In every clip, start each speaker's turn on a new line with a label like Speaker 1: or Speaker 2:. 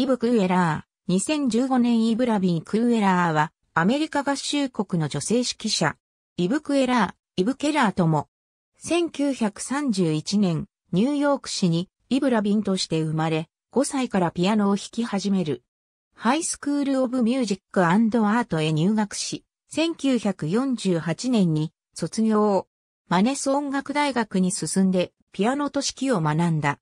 Speaker 1: イブ・クーエラー、2015年イブラビン・クーエラーは、アメリカ合衆国の女性指揮者、イブ・クエラー、イブ・ケラーとも、1931年、ニューヨーク市にイブラビンとして生まれ、5歳からピアノを弾き始める。ハイスクール・オブ・ミュージック・アンド・アートへ入学し、1948年に卒業を、マネス音楽大学に進んでピアノと指揮を学んだ。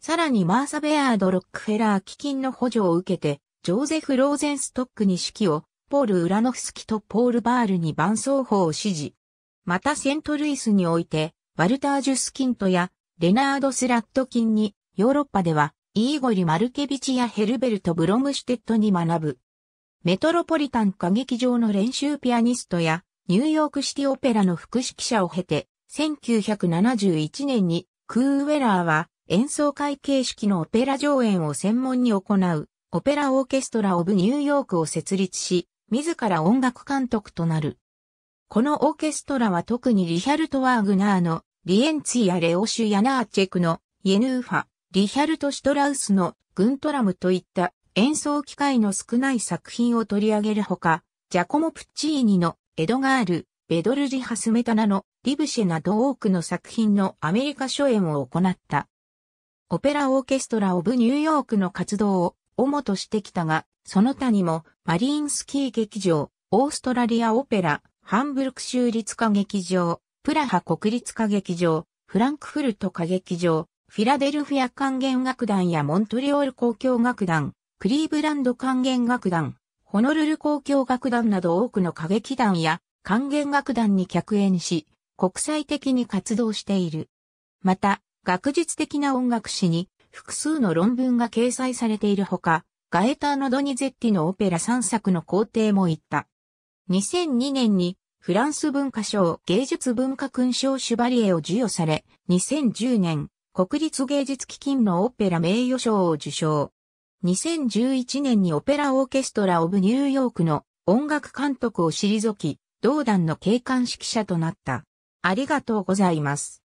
Speaker 1: さらにマーサ・ベアード・ロックフェラー基金の補助を受けて、ジョーゼフ・ローゼンストックに指揮を、ポール・ウラノフスキとポール・バールに伴奏法を指示。またセントルイスにおいて、ワルター・ジュスキントやレナード・スラットキンに、ヨーロッパでは、イーゴリ・マルケビチやヘルベルト・ブロムシュテットに学ぶ。メトロポリタン歌劇場の練習ピアニストや、ニューヨークシティオペラの副指揮者を経て、1971年に、クーウェラーは、演奏会形式のオペラ上演を専門に行う、オペラオーケストラ・オブ・ニューヨークを設立し、自ら音楽監督となる。このオーケストラは特にリヒャルト・ワーグナーのリエンツィやレオシュ・ヤナーチェクのイェヌーファ、リヒャルト・シュトラウスのグントラムといった演奏機会の少ない作品を取り上げるほか、ジャコモ・プッチーニのエドガール、ベドルジ・ハスメタナのリブシェなど多くの作品のアメリカ初演を行った。オペラオーケストラ・オブ・ニューヨークの活動を主としてきたが、その他にも、マリーンスキー劇場、オーストラリアオペラ、ハンブルク州立歌劇場、プラハ国立歌劇場、フランクフルト歌劇場、フィラデルフィア管弦楽団やモントリオール交響楽団、クリーブランド管弦楽団、ホノルル交響楽団など多くの歌劇団や管弦楽団に客演し、国際的に活動している。また、学術的な音楽史に複数の論文が掲載されているほか、ガエターノ・ドニゼッティのオペラ3作の工程も行った。2002年にフランス文化賞芸術文化勲章シュバリエを授与され、2010年国立芸術基金のオペラ名誉賞を受賞。2011年にオペラオーケストラ・オブ・ニューヨークの音楽監督を退き、同団の警官指揮者となった。ありがとうございます。